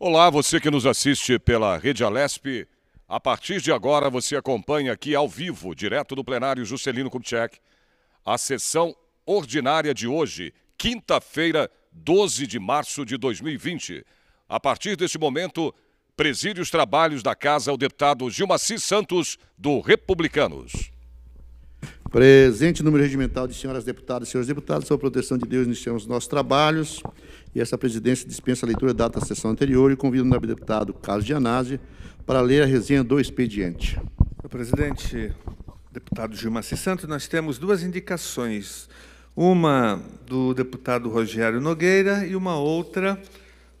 Olá, você que nos assiste pela Rede Alesp. A partir de agora, você acompanha aqui ao vivo, direto do plenário Juscelino Kubitschek, a sessão ordinária de hoje, quinta-feira, 12 de março de 2020. A partir deste momento, preside os trabalhos da casa o deputado Gilmaci Santos, do Republicanos. Presente número regimental de senhoras deputadas e senhores deputados, sob proteção de Deus, iniciamos nossos trabalhos e essa presidência dispensa a leitura da data da sessão anterior e convido o deputado Carlos Gianazzi para ler a resenha do expediente. Senhor presidente, deputado Gilmar C. Santos, nós temos duas indicações, uma do deputado Rogério Nogueira e uma outra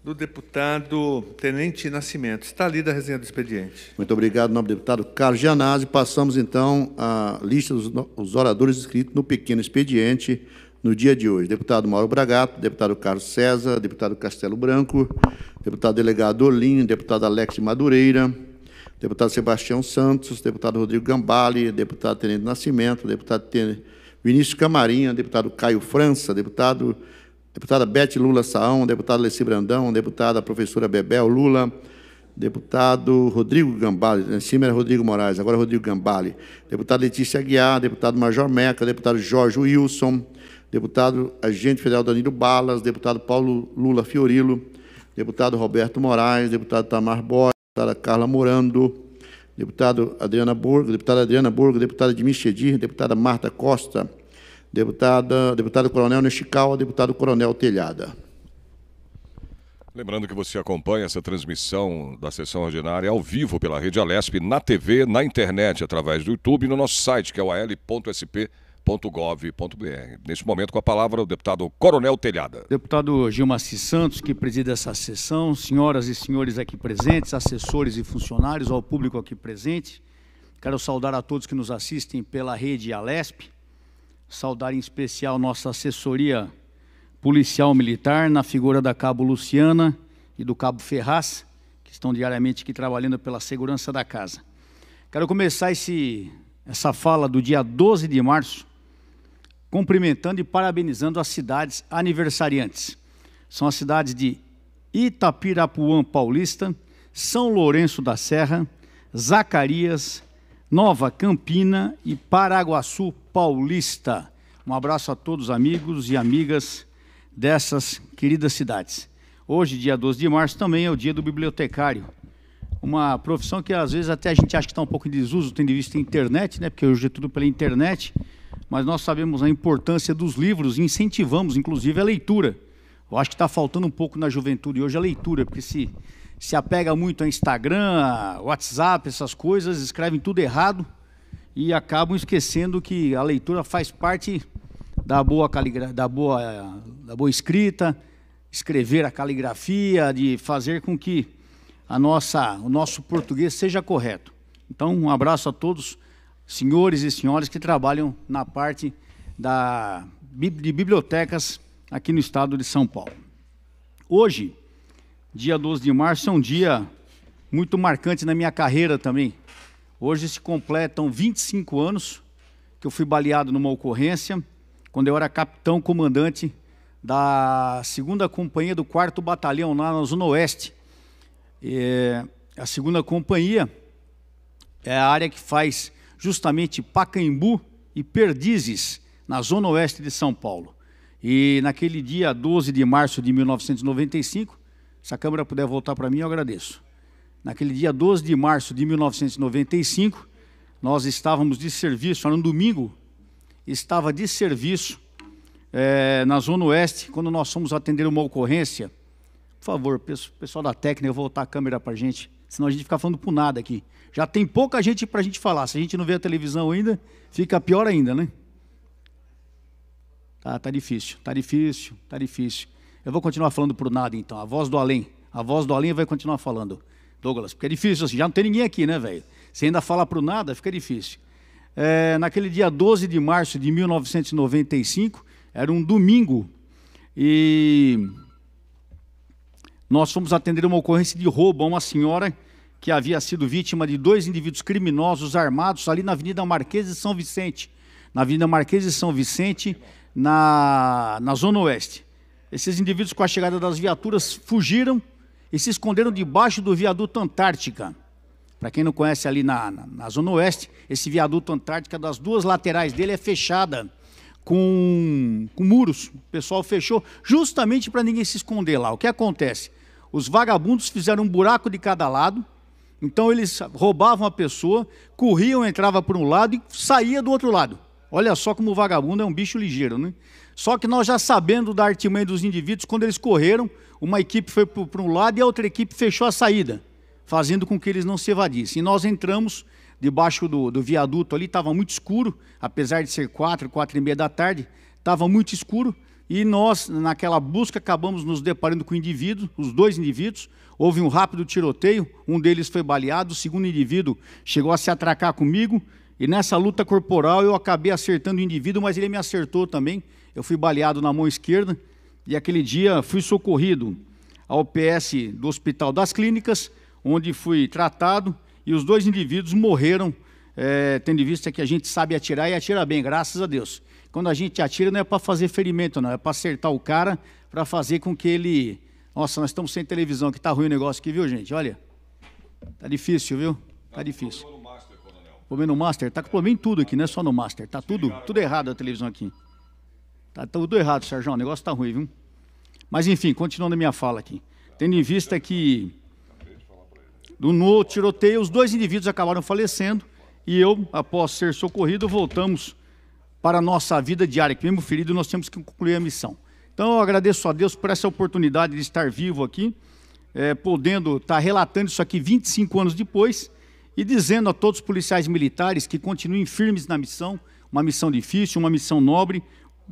do deputado Tenente Nascimento. Está ali a resenha do expediente. Muito obrigado, nobre deputado Carlos Gianazzi. Passamos, então, à lista dos oradores inscritos no pequeno expediente no dia de hoje. Deputado Mauro Bragato, deputado Carlos César, deputado Castelo Branco, deputado delegado Olinho, deputado Alex Madureira, deputado Sebastião Santos, deputado Rodrigo Gambale, deputado Tenente Nascimento, deputado Ten... Vinícius Camarinha, deputado Caio França, deputado deputada Bete Lula Saão, deputado Leci Brandão, deputada professora Bebel Lula, deputado Rodrigo Gambale, em né, cima era Rodrigo Moraes, agora Rodrigo Gambale, deputado Letícia Aguiar, deputado Major Meca, deputado Jorge Wilson, deputado agente federal Danilo Balas, deputado Paulo Lula Fiorilo, deputado Roberto Moraes, deputado Tamar Borges, deputada Carla Morando, deputado Adriana Borgo, deputada Adriana Borgo, deputada Edmir Chedir, deputada Marta Costa, deputada, deputado Coronel Nestical, deputado Coronel Telhada. Lembrando que você acompanha essa transmissão da sessão ordinária ao vivo pela Rede Alesp, na TV, na internet, através do YouTube e no nosso site, que é o al.sp.com www.gov.br. Nesse momento, com a palavra, o deputado Coronel Telhada. Deputado Gilmaci Santos, que preside essa sessão, senhoras e senhores aqui presentes, assessores e funcionários, ao público aqui presente, quero saudar a todos que nos assistem pela rede Alesp, saudar em especial nossa assessoria policial militar, na figura da Cabo Luciana e do Cabo Ferraz, que estão diariamente aqui trabalhando pela segurança da casa. Quero começar esse, essa fala do dia 12 de março cumprimentando e parabenizando as cidades aniversariantes. São as cidades de Itapirapuã Paulista, São Lourenço da Serra, Zacarias, Nova Campina e Paraguaçu Paulista. Um abraço a todos amigos e amigas dessas queridas cidades. Hoje, dia 12 de março, também é o dia do bibliotecário. Uma profissão que às vezes até a gente acha que está um pouco em desuso, tendo visto a internet, né? porque hoje é tudo pela internet mas nós sabemos a importância dos livros e incentivamos, inclusive, a leitura. Eu acho que está faltando um pouco na juventude hoje a leitura, porque se, se apega muito a Instagram, a WhatsApp, essas coisas, escrevem tudo errado e acabam esquecendo que a leitura faz parte da boa, caligra da boa, da boa escrita, escrever a caligrafia, de fazer com que a nossa, o nosso português seja correto. Então, um abraço a todos senhores e senhoras que trabalham na parte da, de bibliotecas aqui no estado de São Paulo. Hoje, dia 12 de março, é um dia muito marcante na minha carreira também. Hoje se completam 25 anos que eu fui baleado numa ocorrência, quando eu era capitão comandante da 2 Companhia do 4 Batalhão, lá na Zona Oeste. É, a 2 Companhia é a área que faz justamente Pacaembu e Perdizes, na zona oeste de São Paulo. E naquele dia 12 de março de 1995, se a câmera puder voltar para mim, eu agradeço. Naquele dia 12 de março de 1995, nós estávamos de serviço, era um domingo, estava de serviço é, na Zona Oeste, quando nós fomos atender uma ocorrência. Por favor, pessoal da técnica, voltar a câmera para a gente. Senão a gente fica falando por nada aqui. Já tem pouca gente para a gente falar. Se a gente não vê a televisão ainda, fica pior ainda, né? Tá, tá difícil, tá difícil, tá difícil. Eu vou continuar falando por nada então. A voz do além. A voz do além vai continuar falando. Douglas, porque é difícil assim. Já não tem ninguém aqui, né, velho? Se ainda fala por nada, fica difícil. É, naquele dia 12 de março de 1995, era um domingo. E nós fomos atender uma ocorrência de roubo a uma senhora que havia sido vítima de dois indivíduos criminosos armados ali na Avenida Marquês de São Vicente. Na Avenida Marquês de São Vicente, na, na Zona Oeste. Esses indivíduos, com a chegada das viaturas, fugiram e se esconderam debaixo do viaduto Antártica. Para quem não conhece ali na, na, na, Zona Oeste, esse viaduto Antártica, das duas laterais dele, é fechada com, com muros. O pessoal fechou justamente para ninguém se esconder lá. O que acontece? Os vagabundos fizeram um buraco de cada lado. Então eles roubavam a pessoa, corriam, entrava por um lado e saía do outro lado. Olha só como o vagabundo é um bicho ligeiro, né? Só que nós já sabendo da artimanha dos indivíduos, quando eles correram, uma equipe foi para um lado e a outra equipe fechou a saída, fazendo com que eles não se evadissem. E nós entramos debaixo do, do viaduto ali, estava muito escuro, apesar de ser quatro, quatro e meia da tarde, estava muito escuro. E nós, naquela busca, acabamos nos deparando com o indivíduo, os dois indivíduos. Houve um rápido tiroteio, um deles foi baleado, o segundo indivíduo chegou a se atracar comigo. E nessa luta corporal eu acabei acertando o indivíduo, mas ele me acertou também. Eu fui baleado na mão esquerda e aquele dia fui socorrido ao PS do Hospital das Clínicas, onde fui tratado e os dois indivíduos morreram, é, tendo em vista que a gente sabe atirar e atira bem, graças a Deus. Quando a gente atira, não é para fazer ferimento, não. É para acertar o cara, para fazer com que ele. Nossa, nós estamos sem televisão, que está ruim o negócio aqui, viu, gente? Olha. Tá difícil, viu? Tá difícil. Problema no Master? Tá com problema em tudo aqui, não é só no Master. Tá tudo, tudo errado a televisão aqui. Tá tudo errado, Sérgio. O negócio está ruim, viu? Mas enfim, continuando a minha fala aqui. Tendo em vista que no tiroteio, os dois indivíduos acabaram falecendo e eu, após ser socorrido, voltamos para a nossa vida diária, que mesmo ferido nós temos que concluir a missão. Então eu agradeço a Deus por essa oportunidade de estar vivo aqui, é, podendo estar relatando isso aqui 25 anos depois e dizendo a todos os policiais militares que continuem firmes na missão, uma missão difícil, uma missão nobre,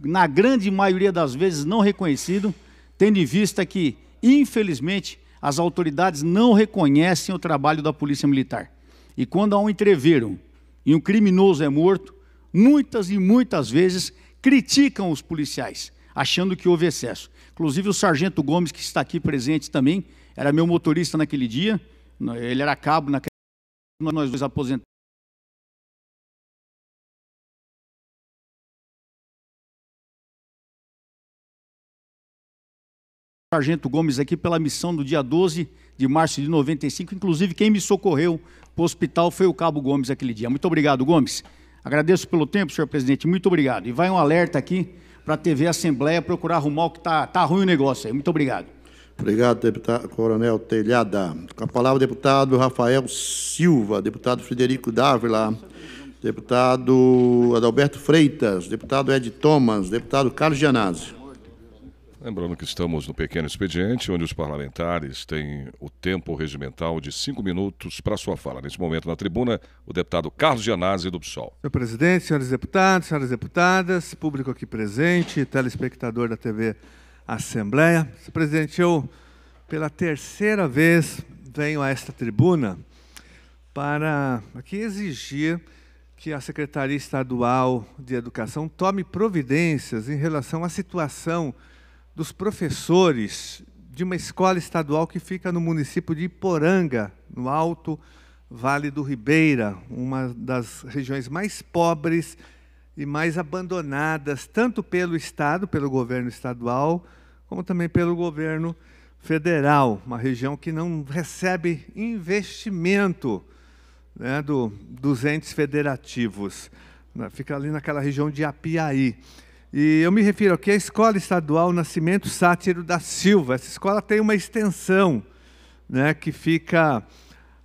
na grande maioria das vezes não reconhecido, tendo em vista que, infelizmente, as autoridades não reconhecem o trabalho da Polícia Militar. E quando há um entreveiro e um criminoso é morto, muitas e muitas vezes criticam os policiais, achando que houve excesso. Inclusive o sargento Gomes, que está aqui presente também, era meu motorista naquele dia, ele era cabo naquela nós dois aposentamos. Sargento Gomes aqui pela missão do dia 12 de março de 95. Inclusive, quem me socorreu para o hospital foi o Cabo Gomes aquele dia. Muito obrigado, Gomes. Agradeço pelo tempo, senhor presidente. Muito obrigado. E vai um alerta aqui para a TV Assembleia procurar arrumar o que está tá ruim o negócio aí. Muito obrigado. Obrigado, deputado Coronel Telhada. Com a palavra, deputado Rafael Silva, deputado Frederico Dávila, deputado Adalberto Freitas, deputado Ed Thomas, deputado Carlos Gianazzi. Lembrando que estamos no pequeno expediente, onde os parlamentares têm o tempo regimental de cinco minutos para sua fala. Neste momento, na tribuna, o deputado Carlos Gianazzi, do PSOL. Senhor presidente, senhores deputados, senhoras deputadas, público aqui presente, telespectador da TV Assembleia. Senhor presidente, eu, pela terceira vez, venho a esta tribuna para aqui exigir que a Secretaria Estadual de Educação tome providências em relação à situação dos professores de uma escola estadual que fica no município de Iporanga, no Alto Vale do Ribeira, uma das regiões mais pobres e mais abandonadas, tanto pelo Estado, pelo governo estadual, como também pelo governo federal, uma região que não recebe investimento né, do, dos entes federativos. Né, fica ali naquela região de Apiaí. E eu me refiro aqui à Escola Estadual Nascimento Sátiro da Silva. Essa escola tem uma extensão né, que fica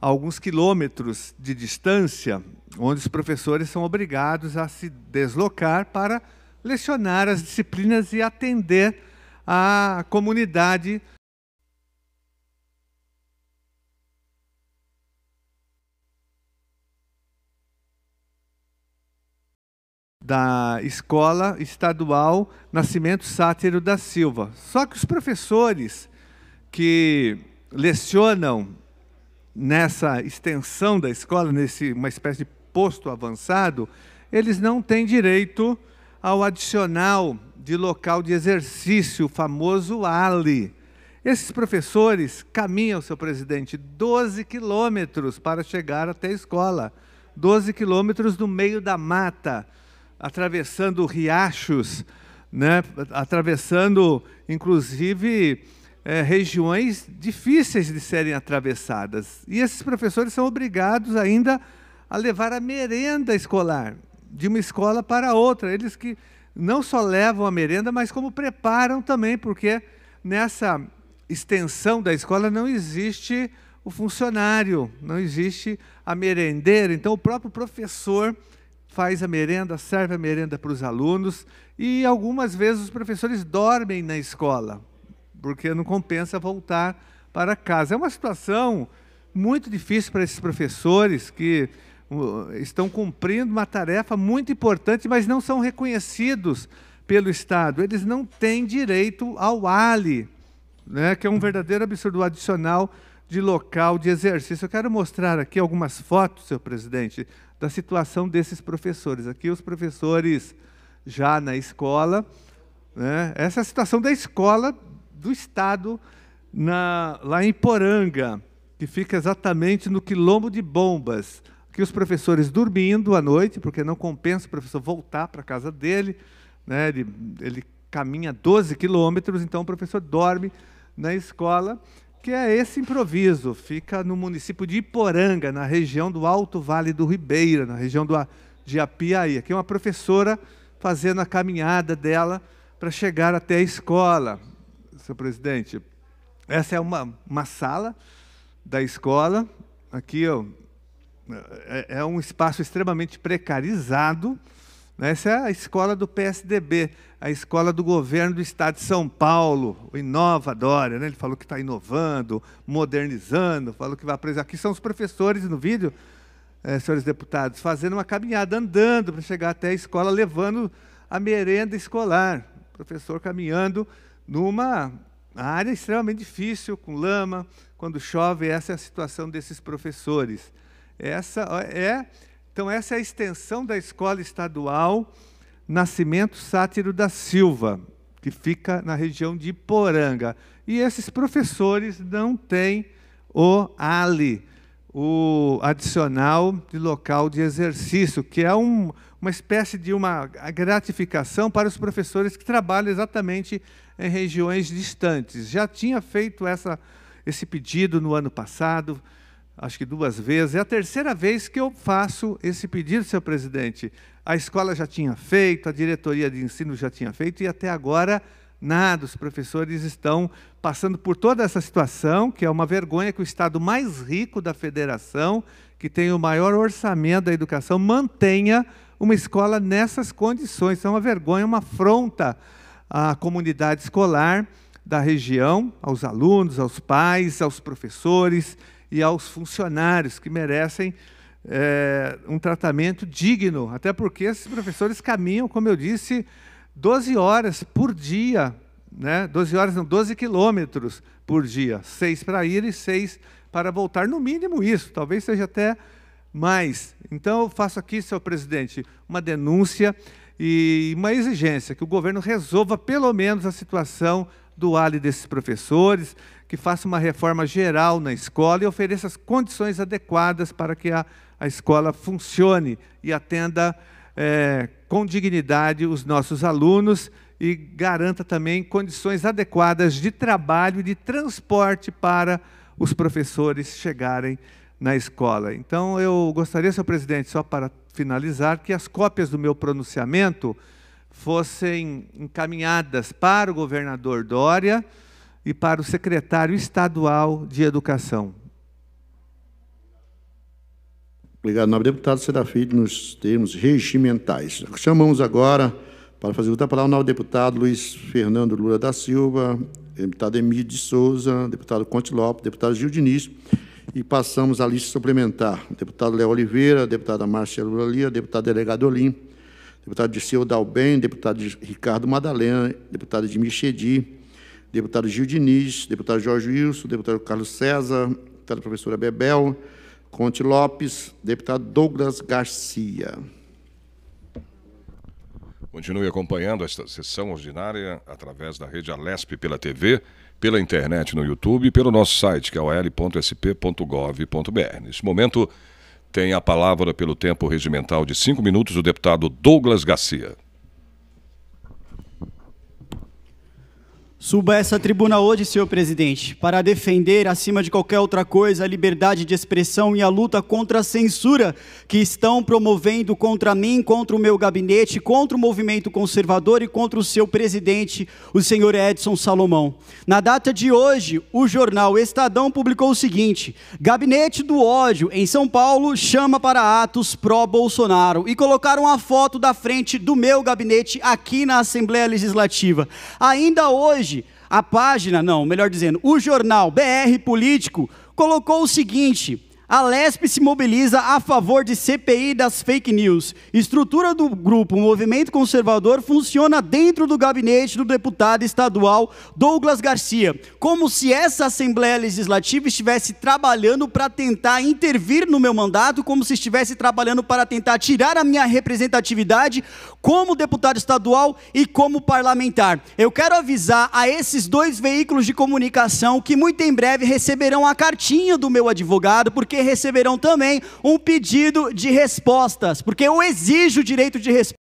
a alguns quilômetros de distância, onde os professores são obrigados a se deslocar para lecionar as disciplinas e atender a comunidade da Escola Estadual Nascimento Sátiro da Silva. Só que os professores que lecionam nessa extensão da escola, nesse uma espécie de posto avançado, eles não têm direito ao adicional de local de exercício, o famoso ali. Esses professores caminham, seu presidente, 12 quilômetros para chegar até a escola. 12 quilômetros no meio da mata, atravessando riachos, né? atravessando, inclusive, é, regiões difíceis de serem atravessadas. E esses professores são obrigados ainda a levar a merenda escolar de uma escola para outra. Eles que não só levam a merenda, mas como preparam também, porque nessa extensão da escola não existe o funcionário, não existe a merendeira. Então, o próprio professor faz a merenda, serve a merenda para os alunos e algumas vezes os professores dormem na escola, porque não compensa voltar para casa. É uma situação muito difícil para esses professores que uh, estão cumprindo uma tarefa muito importante, mas não são reconhecidos pelo Estado. Eles não têm direito ao ALE, né, que é um verdadeiro absurdo adicional de local de exercício. Eu quero mostrar aqui algumas fotos, senhor presidente, da situação desses professores. Aqui, os professores já na escola, né? essa é a situação da escola do Estado na, lá em Poranga, que fica exatamente no quilombo de bombas. Aqui, os professores dormindo à noite, porque não compensa o professor voltar para a casa dele, né? ele, ele caminha 12 quilômetros, então o professor dorme na escola que é esse improviso. Fica no município de Iporanga, na região do Alto Vale do Ribeira, na região do, de Apiaí. Aqui é uma professora fazendo a caminhada dela para chegar até a escola, senhor presidente. Essa é uma, uma sala da escola. Aqui ó, é, é um espaço extremamente precarizado né? Essa é a escola do PSDB, a escola do governo do Estado de São Paulo, o Inova Dória. Né? Ele falou que está inovando, modernizando, falou que vai apresentar. Aqui são os professores no vídeo, eh, senhores deputados, fazendo uma caminhada, andando para chegar até a escola, levando a merenda escolar. O professor caminhando numa área extremamente difícil, com lama, quando chove. Essa é a situação desses professores. Essa é então, essa é a extensão da escola estadual Nascimento Sátiro da Silva, que fica na região de Poranga. E esses professores não têm o ALI, o adicional de local de exercício, que é um, uma espécie de uma gratificação para os professores que trabalham exatamente em regiões distantes. Já tinha feito essa, esse pedido no ano passado, acho que duas vezes. É a terceira vez que eu faço esse pedido, senhor presidente. A escola já tinha feito, a diretoria de ensino já tinha feito e até agora nada. Os professores estão passando por toda essa situação, que é uma vergonha que o estado mais rico da federação, que tem o maior orçamento da educação, mantenha uma escola nessas condições. é uma vergonha, uma afronta à comunidade escolar da região, aos alunos, aos pais, aos professores e aos funcionários que merecem é, um tratamento digno, até porque esses professores caminham, como eu disse, 12 horas por dia, né? 12 horas não, 12 quilômetros por dia, seis para ir e seis para voltar, no mínimo isso, talvez seja até mais. Então eu faço aqui, senhor presidente, uma denúncia e uma exigência que o governo resolva pelo menos a situação do ali desses professores, que faça uma reforma geral na escola e ofereça as condições adequadas para que a, a escola funcione e atenda é, com dignidade os nossos alunos e garanta também condições adequadas de trabalho e de transporte para os professores chegarem na escola. Então, eu gostaria, senhor presidente, só para finalizar, que as cópias do meu pronunciamento fossem encaminhadas para o governador Dória e para o secretário estadual de Educação. Obrigado, nobre deputado feito nos termos regimentais. Chamamos agora, para fazer outra palavra, o nobre deputado Luiz Fernando Lula da Silva, deputado Emílio de Souza, deputado Conte Lopes, deputado Gil Diniz, e passamos à lista suplementar. Deputado Léo Oliveira, deputada Márcia Lula Lia, deputado delegado Olim, deputado Diceu Dalben, deputado Ricardo Madalena, deputado de Michedi, deputado Gil Diniz, deputado Jorge Wilson, deputado Carlos César, deputada professora Bebel, Conte Lopes, deputado Douglas Garcia. Continue acompanhando esta sessão ordinária através da rede Alesp pela TV, pela internet no YouTube e pelo nosso site, que é ol.sp.gov.br. Neste momento, tem a palavra pelo tempo regimental de cinco minutos o deputado Douglas Garcia. Suba a essa tribuna hoje, senhor presidente, para defender, acima de qualquer outra coisa, a liberdade de expressão e a luta contra a censura que estão promovendo contra mim, contra o meu gabinete, contra o movimento conservador e contra o seu presidente, o senhor Edson Salomão. Na data de hoje, o jornal Estadão publicou o seguinte: Gabinete do ódio em São Paulo chama para atos pró-Bolsonaro e colocaram a foto da frente do meu gabinete aqui na Assembleia Legislativa. Ainda hoje, a página, não, melhor dizendo, o jornal BR Político colocou o seguinte: a Lespe se mobiliza a favor de CPI das fake news. Estrutura do grupo Movimento Conservador funciona dentro do gabinete do deputado estadual Douglas Garcia, como se essa Assembleia Legislativa estivesse trabalhando para tentar intervir no meu mandato, como se estivesse trabalhando para tentar tirar a minha representatividade como deputado estadual e como parlamentar. Eu quero avisar a esses dois veículos de comunicação que muito em breve receberão a cartinha do meu advogado, porque receberão também um pedido de respostas, porque eu exijo o direito de resposta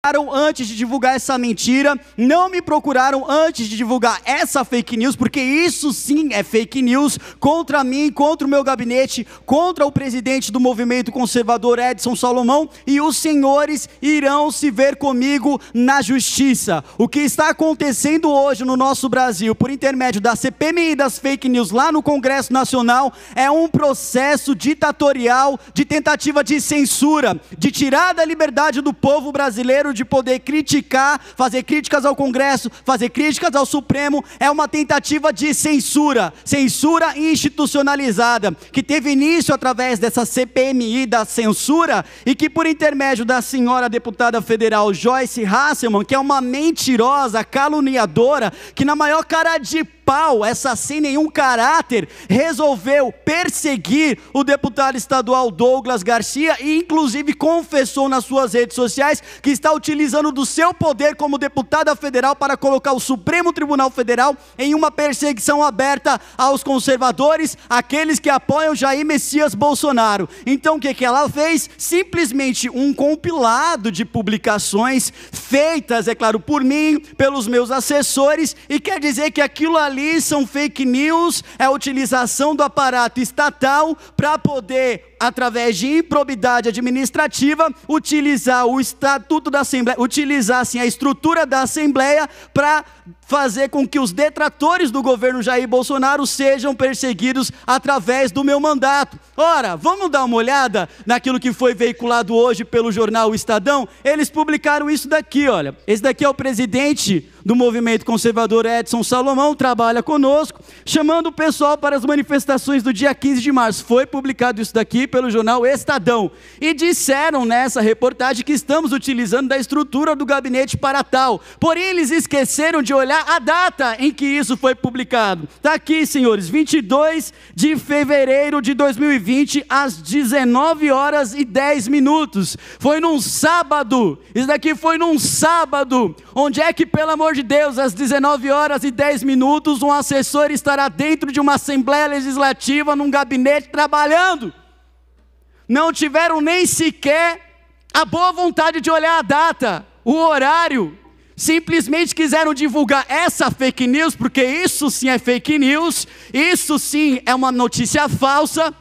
procuraram antes de divulgar essa mentira, não me procuraram antes de divulgar essa fake news, porque isso sim é fake news contra mim, contra o meu gabinete, contra o presidente do movimento conservador Edson Salomão, e os senhores irão se ver comigo na justiça. O que está acontecendo hoje no nosso Brasil, por intermédio da CPMI das fake news lá no Congresso Nacional, é um processo ditatorial de tentativa de censura, de tirar da liberdade do povo brasileiro desespero de poder criticar, fazer críticas ao Congresso, fazer críticas ao Supremo, é uma tentativa de censura, censura institucionalizada, que teve início através dessa CPMI da censura e que, por intermédio da senhora deputada federal Joyce Hasselman, que é uma mentirosa, caluniadora, que na maior cara de pau, essa sem nenhum caráter, resolveu perseguir o deputado estadual Douglas Garcia e, inclusive, confessou nas suas redes sociais que está utilizando do seu poder como deputada federal para colocar o Supremo Tribunal Federal em uma perseguição aberta aos conservadores, aqueles que apoiam Jair Messias Bolsonaro. Então, o que, que ela fez? Simplesmente um compilado de publicações feitas, é claro, por mim, pelos meus assessores, e quer dizer que aquilo ali ali são fake news, é a utilização do aparato estatal para poder através de improbidade administrativa, utilizar o estatuto da Assembleia, utilizar assim, a estrutura da Assembleia para fazer com que os detratores do governo Jair Bolsonaro sejam perseguidos através do meu mandato. Ora, vamos dar uma olhada naquilo que foi veiculado hoje pelo jornal Estadão? Eles publicaram isso daqui, olha. Esse daqui é o presidente do movimento conservador Edson Salomão, trabalha conosco, chamando o pessoal para as manifestações do dia 15 de março. Foi publicado isso daqui pelo jornal Estadão. E disseram nessa reportagem que estamos utilizando da estrutura do gabinete para tal. Porém, eles esqueceram de olhar a data em que isso foi publicado. Está aqui, senhores, 22 de fevereiro de 2020, às 19 horas e 10 minutos. Foi num sábado. Isso daqui foi num sábado. Onde é que, pelo amor de Deus, às 19 horas e 10 minutos, um assessor estará dentro de uma assembleia legislativa, num gabinete, trabalhando? não tiveram nem sequer a boa vontade de olhar a data, o horário, simplesmente quiseram divulgar essa fake news, porque isso sim é fake news, isso sim é uma notícia falsa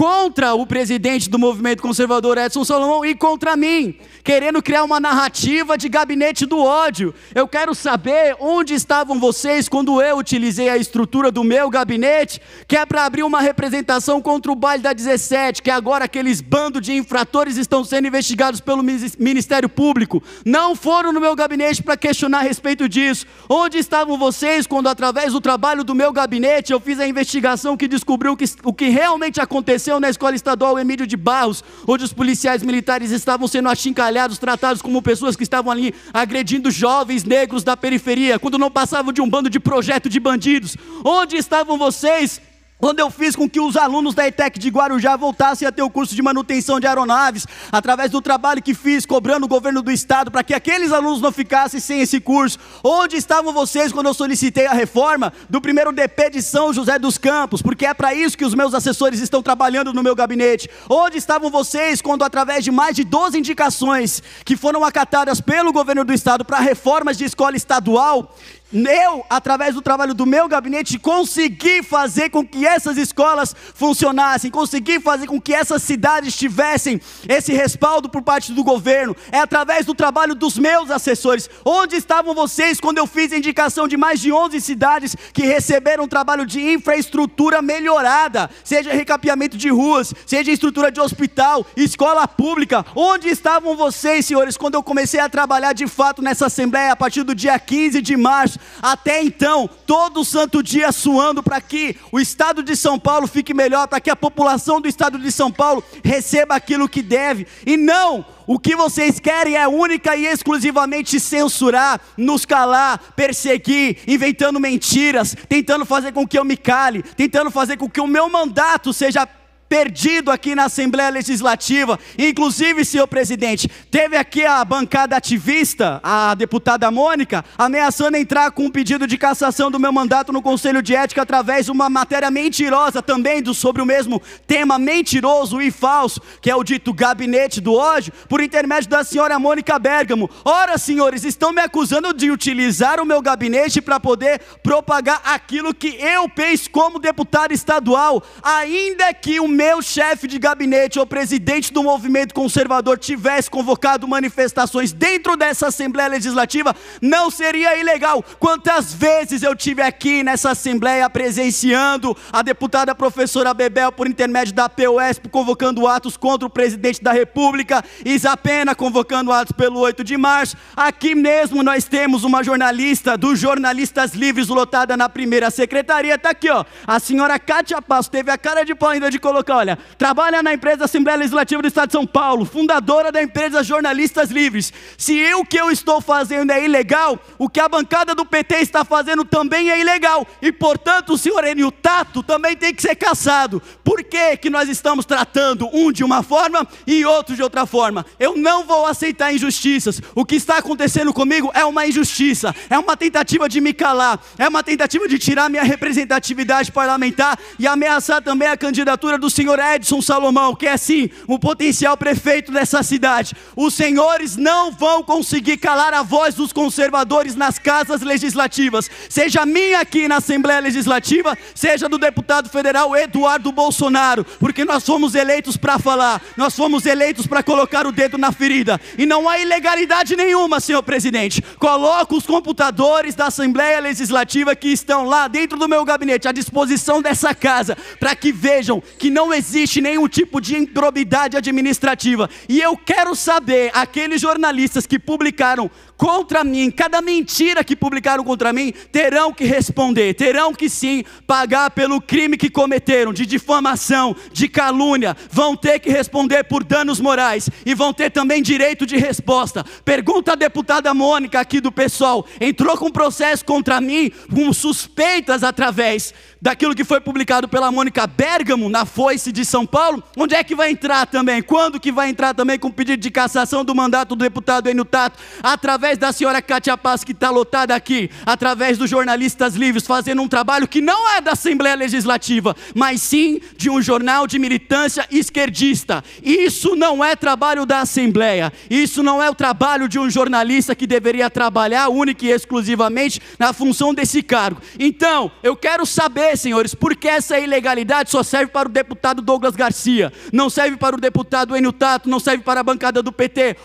contra o presidente do movimento conservador Edson Salomão e contra mim, querendo criar uma narrativa de gabinete do ódio. Eu quero saber onde estavam vocês quando eu utilizei a estrutura do meu gabinete, que é para abrir uma representação contra o baile da 17, que agora aqueles bando de infratores estão sendo investigados pelo Ministério Público. Não foram no meu gabinete para questionar a respeito disso. Onde estavam vocês quando através do trabalho do meu gabinete eu fiz a investigação que descobriu que, o que realmente aconteceu aconteceu na escola estadual Emílio de Barros, onde os policiais militares estavam sendo achincalhados, tratados como pessoas que estavam ali agredindo jovens negros da periferia, quando não passavam de um bando de projeto de bandidos. Onde estavam vocês? quando eu fiz com que os alunos da ETEC de Guarujá voltassem a ter o curso de manutenção de aeronaves, através do trabalho que fiz cobrando o governo do estado para que aqueles alunos não ficassem sem esse curso. Onde estavam vocês quando eu solicitei a reforma do primeiro DP de São José dos Campos? Porque é para isso que os meus assessores estão trabalhando no meu gabinete. Onde estavam vocês quando, através de mais de 12 indicações que foram acatadas pelo governo do estado para reformas de escola estadual, eu, através do trabalho do meu gabinete, consegui fazer com que essas escolas funcionassem, consegui fazer com que essas cidades tivessem esse respaldo por parte do governo. É através do trabalho dos meus assessores. Onde estavam vocês quando eu fiz a indicação de mais de 11 cidades que receberam trabalho de infraestrutura melhorada, seja recapeamento de ruas, seja estrutura de hospital, escola pública? Onde estavam vocês, senhores, quando eu comecei a trabalhar de fato nessa assembleia a partir do dia 15 de março? Até então, todo santo dia suando para que o estado de São Paulo fique melhor, para que a população do estado de São Paulo receba aquilo que deve. E não o que vocês querem é única e exclusivamente censurar, nos calar, perseguir, inventando mentiras, tentando fazer com que eu me cale, tentando fazer com que o meu mandato seja perdido aqui na Assembleia Legislativa, inclusive, senhor presidente, teve aqui a bancada ativista, a deputada Mônica, ameaçando entrar com um pedido de cassação do meu mandato no Conselho de Ética através de uma matéria mentirosa também do, sobre o mesmo tema mentiroso e falso, que é o dito gabinete do ódio, por intermédio da senhora Mônica Bergamo. Ora, senhores, estão me acusando de utilizar o meu gabinete para poder propagar aquilo que eu penso como deputado estadual, ainda que o meu chefe de gabinete ou presidente do movimento conservador tivesse convocado manifestações dentro dessa Assembleia Legislativa, não seria ilegal. Quantas vezes eu tive aqui nessa Assembleia presenciando a deputada professora Bebel, por intermédio da POSP, convocando atos contra o presidente da República, Isapena convocando atos pelo 8 de março. Aqui mesmo nós temos uma jornalista dos Jornalistas Livres lotada na primeira secretaria. Está aqui, ó. A senhora Cátia Passo teve a cara de pau ainda de colocar olha, trabalha na empresa Assembleia Legislativa do Estado de São Paulo, fundadora da empresa Jornalistas Livres. Se o que eu estou fazendo é ilegal, o que a bancada do PT está fazendo também é ilegal. E, portanto, o senhor Enio Tato também tem que ser caçado. Por que, que nós estamos tratando um de uma forma e outro de outra forma? Eu não vou aceitar injustiças. O que está acontecendo comigo é uma injustiça, é uma tentativa de me calar, é uma tentativa de tirar minha representatividade parlamentar e ameaçar também a candidatura do senhor senhor Edson Salomão, que é sim um potencial prefeito dessa cidade. Os senhores não vão conseguir calar a voz dos conservadores nas casas legislativas, seja minha aqui na Assembleia Legislativa, seja do deputado federal Eduardo Bolsonaro, porque nós fomos eleitos para falar, nós fomos eleitos para colocar o dedo na ferida, e não há ilegalidade nenhuma, senhor presidente. Coloco os computadores da Assembleia Legislativa que estão lá dentro do meu gabinete à disposição dessa casa, para que vejam que não não existe nenhum tipo de improbidade administrativa. E eu quero saber, aqueles jornalistas que publicaram contra mim, cada mentira que publicaram contra mim, terão que responder, terão que sim pagar pelo crime que cometeram, de difamação, de calúnia, vão ter que responder por danos morais e vão ter também direito de resposta. Pergunta a deputada Mônica aqui do pessoal, entrou com processo contra mim com suspeitas através daquilo que foi publicado pela Mônica Bergamo na Foice de São Paulo, onde é que vai entrar também? Quando que vai entrar também com pedido de cassação do mandato do deputado Enio Tato através através da senhora Cátia Paz, que está lotada aqui, através dos jornalistas livres, fazendo um trabalho que não é da Assembleia Legislativa, mas sim de um jornal de militância esquerdista. Isso não é trabalho da Assembleia, isso não é o trabalho de um jornalista que deveria trabalhar única e exclusivamente na função desse cargo. Então, eu quero saber, senhores, por que essa ilegalidade só serve para o deputado Douglas Garcia, não serve para o deputado Enio Tato, não serve para a bancada do PT.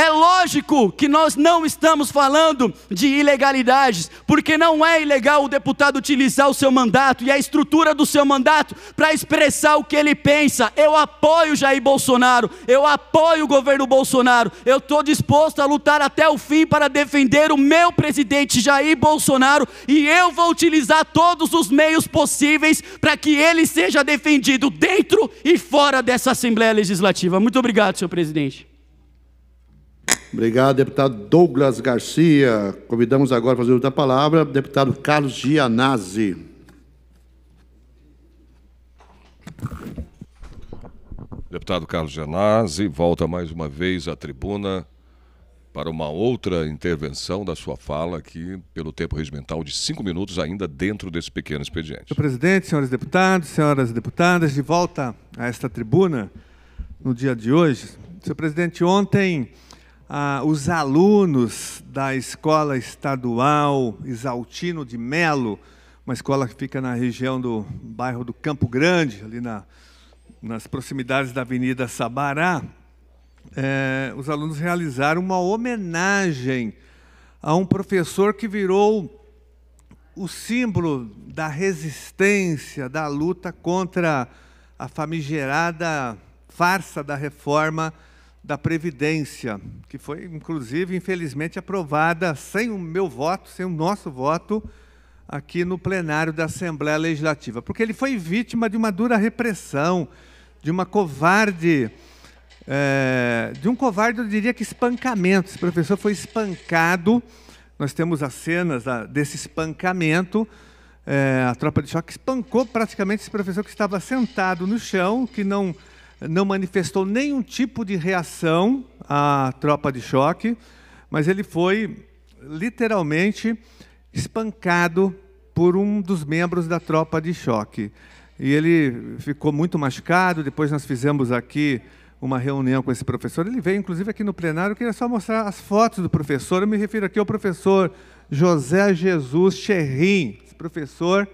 É lógico que nós não estamos falando de ilegalidades, porque não é ilegal o deputado utilizar o seu mandato e a estrutura do seu mandato para expressar o que ele pensa. Eu apoio Jair Bolsonaro, eu apoio o governo Bolsonaro, eu estou disposto a lutar até o fim para defender o meu presidente Jair Bolsonaro e eu vou utilizar todos os meios possíveis para que ele seja defendido dentro e fora dessa Assembleia Legislativa. Muito obrigado, senhor presidente. Obrigado, deputado Douglas Garcia. Convidamos agora para fazer outra palavra deputado Carlos Gianazzi. Deputado Carlos Gianazzi volta mais uma vez à tribuna para uma outra intervenção da sua fala aqui, pelo tempo regimental de cinco minutos, ainda dentro desse pequeno expediente. Senhor presidente, senhores deputados, senhoras deputadas, de volta a esta tribuna no dia de hoje. Senhor presidente, ontem ah, os alunos da escola estadual Isaltino de Melo, uma escola que fica na região do bairro do Campo Grande, ali na, nas proximidades da Avenida Sabará, é, os alunos realizaram uma homenagem a um professor que virou o símbolo da resistência, da luta contra a famigerada farsa da reforma da Previdência, que foi, inclusive, infelizmente, aprovada sem o meu voto, sem o nosso voto, aqui no plenário da Assembleia Legislativa, porque ele foi vítima de uma dura repressão, de uma covarde. É, de um covarde, eu diria que espancamento. Esse professor foi espancado. Nós temos as cenas ah, desse espancamento. É, a tropa de choque espancou praticamente esse professor que estava sentado no chão, que não não manifestou nenhum tipo de reação à tropa de choque, mas ele foi literalmente espancado por um dos membros da tropa de choque. E ele ficou muito machucado. Depois nós fizemos aqui uma reunião com esse professor. Ele veio, inclusive, aqui no plenário. Eu queria só mostrar as fotos do professor. Eu me refiro aqui ao professor José Jesus Cherrim, professor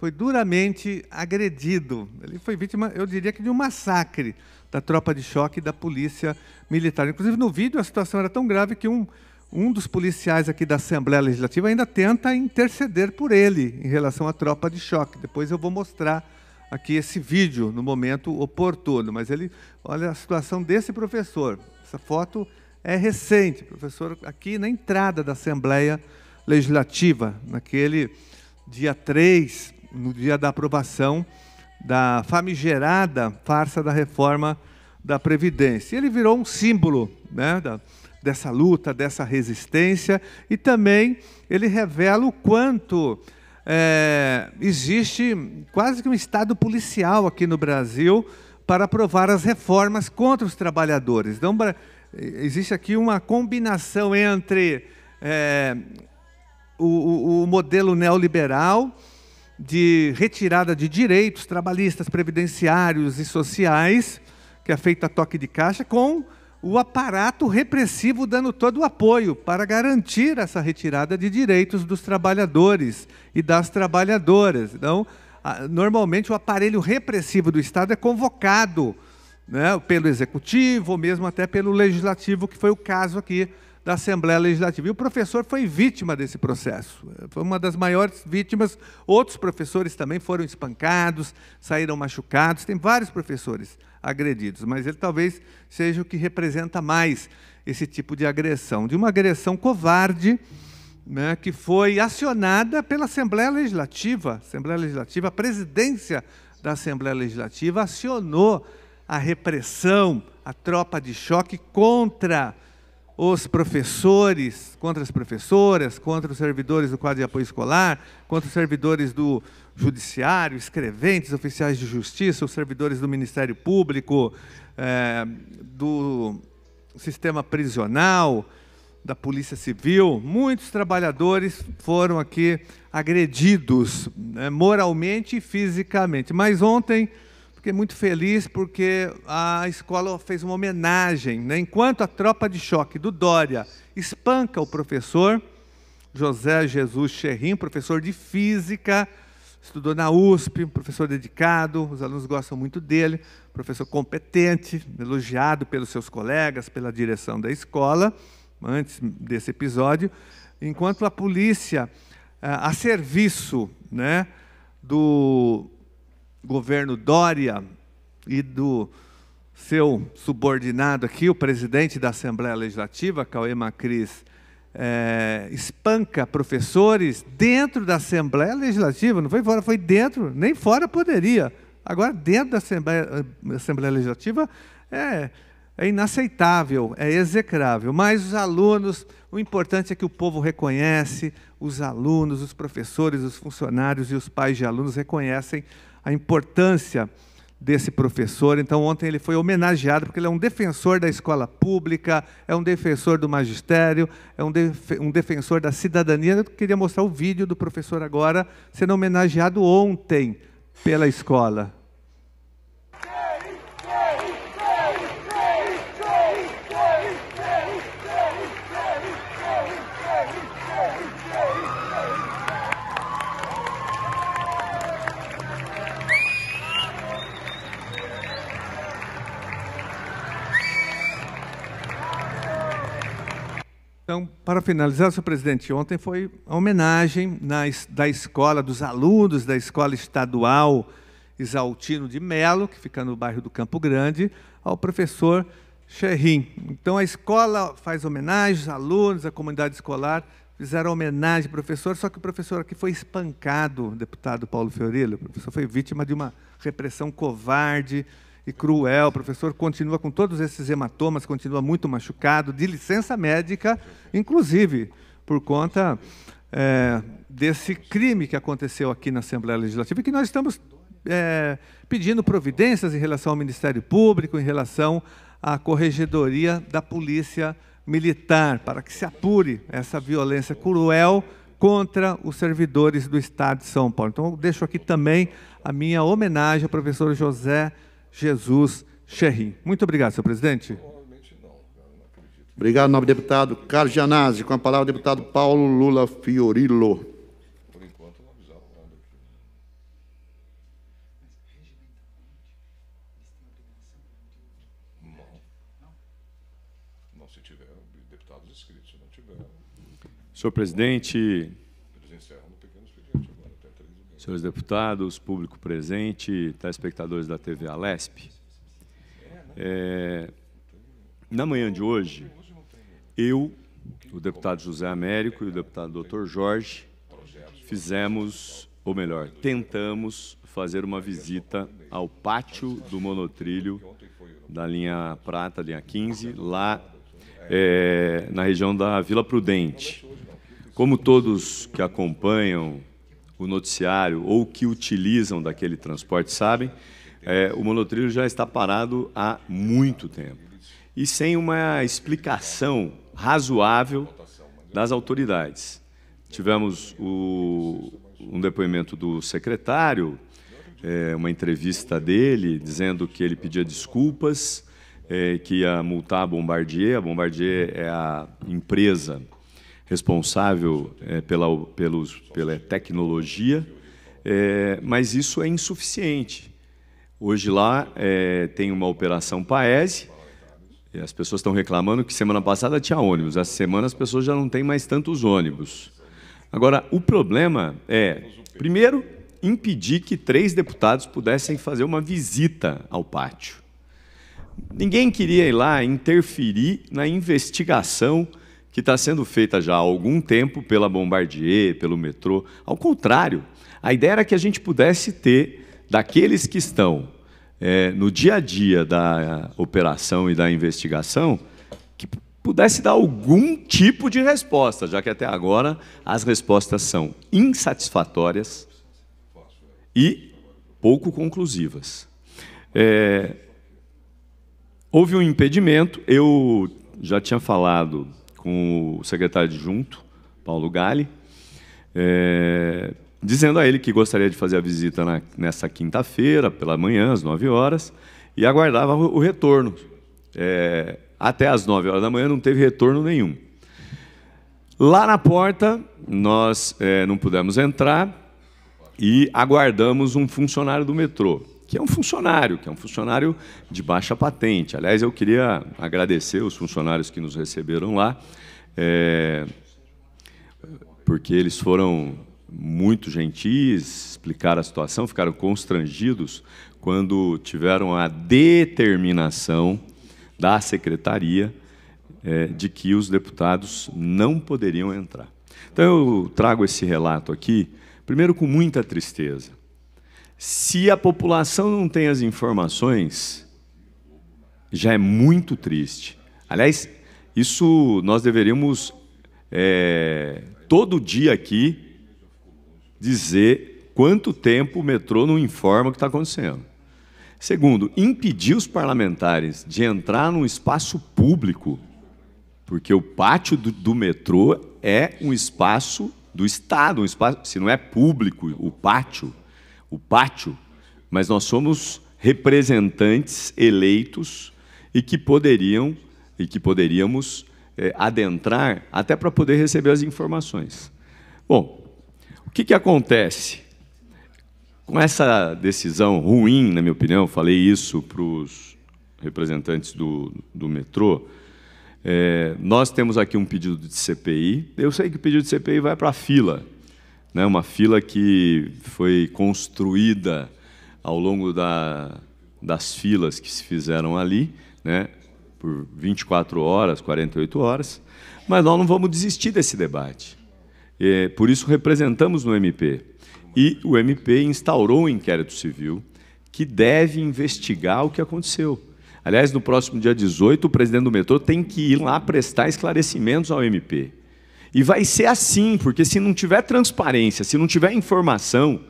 foi duramente agredido. Ele foi vítima, eu diria que de um massacre da tropa de choque da polícia militar. Inclusive, no vídeo, a situação era tão grave que um, um dos policiais aqui da Assembleia Legislativa ainda tenta interceder por ele em relação à tropa de choque. Depois eu vou mostrar aqui esse vídeo no momento oportuno. Mas ele, olha a situação desse professor. Essa foto é recente, professor, aqui na entrada da Assembleia Legislativa, naquele dia 3 no dia da aprovação da famigerada farsa da reforma da Previdência. E ele virou um símbolo né, da, dessa luta, dessa resistência, e também ele revela o quanto é, existe quase que um Estado policial aqui no Brasil para aprovar as reformas contra os trabalhadores. Então, existe aqui uma combinação entre é, o, o, o modelo neoliberal de retirada de direitos trabalhistas, previdenciários e sociais, que é feita a toque de caixa, com o aparato repressivo dando todo o apoio para garantir essa retirada de direitos dos trabalhadores e das trabalhadoras. Então, normalmente o aparelho repressivo do Estado é convocado né, pelo executivo, ou mesmo até pelo legislativo, que foi o caso aqui da Assembleia Legislativa. E o professor foi vítima desse processo, foi uma das maiores vítimas. Outros professores também foram espancados, saíram machucados. Tem vários professores agredidos, mas ele talvez seja o que representa mais esse tipo de agressão de uma agressão covarde. Né, que foi acionada pela Assembleia Legislativa. Assembleia Legislativa, a presidência da Assembleia Legislativa acionou a repressão, a tropa de choque contra os professores, contra as professoras, contra os servidores do quadro de apoio escolar, contra os servidores do judiciário, escreventes, oficiais de justiça, os servidores do Ministério Público, é, do sistema prisional, da Polícia Civil. Muitos trabalhadores foram aqui agredidos né, moralmente e fisicamente. Mas ontem Fiquei muito feliz porque a escola fez uma homenagem. Né? Enquanto a tropa de choque do Dória espanca o professor José Jesus Cherrim, professor de física, estudou na USP, professor dedicado, os alunos gostam muito dele, professor competente, elogiado pelos seus colegas, pela direção da escola, antes desse episódio. Enquanto a polícia, eh, a serviço né, do governo Dória e do seu subordinado aqui, o presidente da Assembleia Legislativa, Cauê Macris, é, espanca professores dentro da Assembleia Legislativa, não foi fora, foi dentro, nem fora poderia. Agora, dentro da Assembleia, eh, Assembleia Legislativa, é, é inaceitável, é execrável. Mas os alunos, o importante é que o povo reconhece, os alunos, os professores, os funcionários e os pais de alunos reconhecem a importância desse professor. Então, ontem ele foi homenageado, porque ele é um defensor da escola pública, é um defensor do magistério, é um, def um defensor da cidadania. Eu queria mostrar o vídeo do professor agora sendo homenageado ontem pela escola. Então, para finalizar, senhor presidente, ontem foi a homenagem na, da escola, dos alunos da Escola Estadual Isaltino de Melo, que fica no bairro do Campo Grande, ao professor Xerrim. Então, a escola faz homenagem, os alunos, a comunidade escolar fizeram homenagem ao professor, só que o professor aqui foi espancado, deputado Paulo Fiorillo. O professor foi vítima de uma repressão covarde, e cruel. O professor continua com todos esses hematomas, continua muito machucado, de licença médica, inclusive por conta é, desse crime que aconteceu aqui na Assembleia Legislativa, e que nós estamos é, pedindo providências em relação ao Ministério Público, em relação à Corregedoria da Polícia Militar, para que se apure essa violência cruel contra os servidores do Estado de São Paulo. Então, eu deixo aqui também a minha homenagem ao professor José Jesus Xerri. Muito obrigado, senhor presidente. Obrigado, nobre deputado Carlos Gianazzi. Com a palavra, o deputado Paulo Lula Fiorillo. Por enquanto, não avisaram nada aqui. Não. Não, se tiver deputados inscritos, se não tiver. Senhor presidente, senhores deputados, público presente, telespectadores da TV Alesp. É, na manhã de hoje, eu, o deputado José Américo e o deputado doutor Jorge fizemos, ou melhor, tentamos fazer uma visita ao pátio do monotrilho da linha Prata, linha 15, lá é, na região da Vila Prudente. Como todos que acompanham o noticiário ou que utilizam daquele transporte sabem, é, o monotrilho já está parado há muito tempo. E sem uma explicação razoável das autoridades. Tivemos o, um depoimento do secretário, é, uma entrevista dele, dizendo que ele pedia desculpas, é, que ia multar a Bombardier. A Bombardier é a empresa responsável é, pela, pelos, pela tecnologia, é, mas isso é insuficiente. Hoje lá é, tem uma operação Paese, as pessoas estão reclamando que semana passada tinha ônibus, essa semana as pessoas já não têm mais tantos ônibus. Agora, o problema é, primeiro, impedir que três deputados pudessem fazer uma visita ao pátio. Ninguém queria ir lá interferir na investigação que está sendo feita já há algum tempo pela Bombardier, pelo metrô. Ao contrário, a ideia era que a gente pudesse ter, daqueles que estão é, no dia a dia da operação e da investigação, que pudesse dar algum tipo de resposta, já que até agora as respostas são insatisfatórias e pouco conclusivas. É, houve um impedimento, eu já tinha falado com o secretário adjunto, Paulo Gale, é, dizendo a ele que gostaria de fazer a visita na, nessa quinta-feira, pela manhã, às 9 horas, e aguardava o retorno. É, até às 9 horas da manhã não teve retorno nenhum. Lá na porta, nós é, não pudemos entrar e aguardamos um funcionário do metrô que é um funcionário, que é um funcionário de baixa patente. Aliás, eu queria agradecer os funcionários que nos receberam lá, é, porque eles foram muito gentis, explicaram a situação, ficaram constrangidos quando tiveram a determinação da secretaria é, de que os deputados não poderiam entrar. Então eu trago esse relato aqui, primeiro com muita tristeza, se a população não tem as informações, já é muito triste. Aliás, isso nós deveríamos é, todo dia aqui dizer quanto tempo o metrô não informa o que está acontecendo. Segundo, impedir os parlamentares de entrar num espaço público, porque o pátio do, do metrô é um espaço do Estado, um espaço, se não é público o pátio, o pátio, mas nós somos representantes eleitos e que poderiam e que poderíamos é, adentrar até para poder receber as informações. Bom, o que, que acontece com essa decisão ruim, na minha opinião? Falei isso para os representantes do, do metrô. É, nós temos aqui um pedido de CPI. Eu sei que o pedido de CPI vai para a fila, né? uma fila que foi construída ao longo da, das filas que se fizeram ali, né? por 24 horas, 48 horas, mas nós não vamos desistir desse debate. É, por isso representamos no MP. E o MP instaurou um inquérito civil que deve investigar o que aconteceu. Aliás, no próximo dia 18, o presidente do metrô tem que ir lá prestar esclarecimentos ao MP. E vai ser assim, porque se não tiver transparência, se não tiver informação,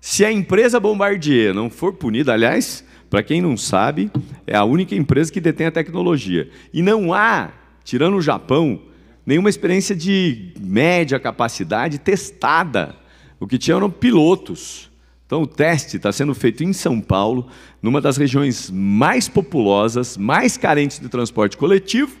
se a empresa Bombardier não for punida, aliás, para quem não sabe, é a única empresa que detém a tecnologia. E não há, tirando o Japão, nenhuma experiência de média capacidade testada. O que tinha eram pilotos. Então, o teste está sendo feito em São Paulo, numa das regiões mais populosas, mais carentes de transporte coletivo,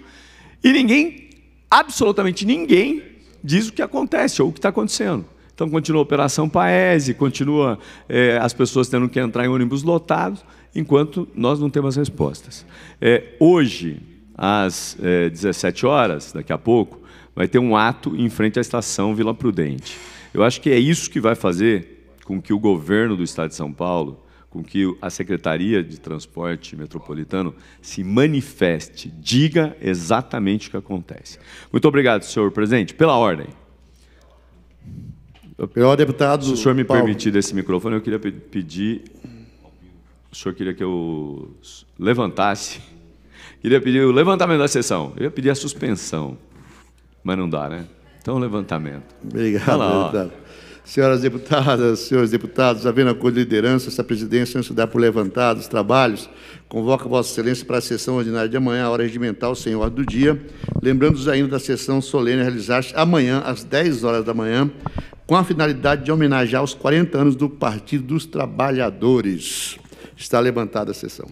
e ninguém absolutamente ninguém diz o que acontece ou o que está acontecendo. Então continua a Operação Paese, continua é, as pessoas tendo que entrar em ônibus lotados, enquanto nós não temos respostas. É, hoje, às é, eh, 17 horas, daqui a pouco, vai ter um ato em frente à estação Vila Prudente. Eu acho que é isso que vai fazer com que o governo do Estado de São Paulo com que a Secretaria de Transporte Metropolitano se manifeste, diga exatamente o que acontece. Muito obrigado, senhor presidente. Pela ordem. Senhor deputado. Se o senhor me Paulo. permitir desse microfone, eu queria pedir. O senhor queria que eu levantasse. Queria pedir o levantamento da sessão. Eu ia pedir a suspensão. Mas não dá, né? Então, levantamento. Obrigado, deputado. Senhoras deputadas, senhores deputados, havendo acordo de liderança, essa presidência antes de dar por levantado os trabalhos, convoca Vossa Excelência para a sessão ordinária de amanhã, hora regimental, sem ordem do dia, lembrando-nos ainda da sessão solene realizada amanhã, às 10 horas da manhã, com a finalidade de homenagear os 40 anos do Partido dos Trabalhadores. Está levantada a sessão.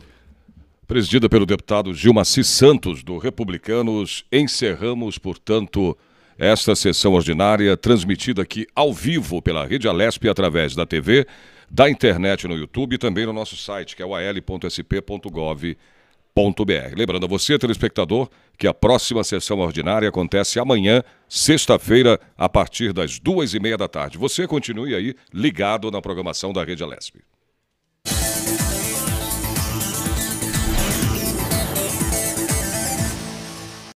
Presidida pelo deputado Gilmaci Santos, do Republicanos, encerramos, portanto, esta sessão ordinária, transmitida aqui ao vivo pela Rede Alesp através da TV, da internet no YouTube e também no nosso site, que é o al.sp.gov.br. Lembrando a você, telespectador, que a próxima sessão ordinária acontece amanhã, sexta-feira, a partir das duas e meia da tarde. Você continue aí ligado na programação da Rede Alesp.